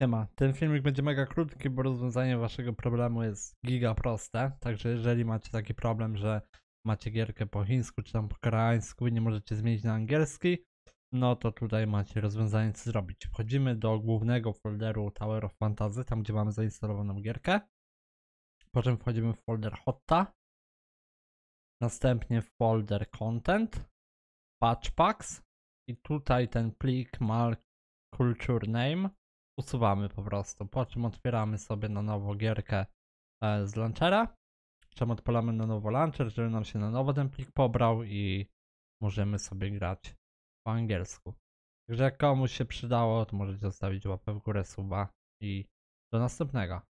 Nie ma. Ten filmik będzie mega krótki, bo rozwiązanie waszego problemu jest giga proste. Także jeżeli macie taki problem, że macie gierkę po chińsku czy tam po koreańsku i nie możecie zmienić na angielski, no to tutaj macie rozwiązanie co zrobić. Wchodzimy do głównego folderu Tower of Fantasy, tam gdzie mamy zainstalowaną gierkę. Po czym wchodzimy w folder Hotta. Następnie w folder Content, Patch Packs i tutaj ten plik ma Culture Name usuwamy po prostu, po czym otwieramy sobie na nowo gierkę e, z launchera, czym odpalamy na nowo launcher, żeby nam się na nowo ten plik pobrał i możemy sobie grać po angielsku. Także jak komuś się przydało, to możecie zostawić łapę w górę, suba i do następnego.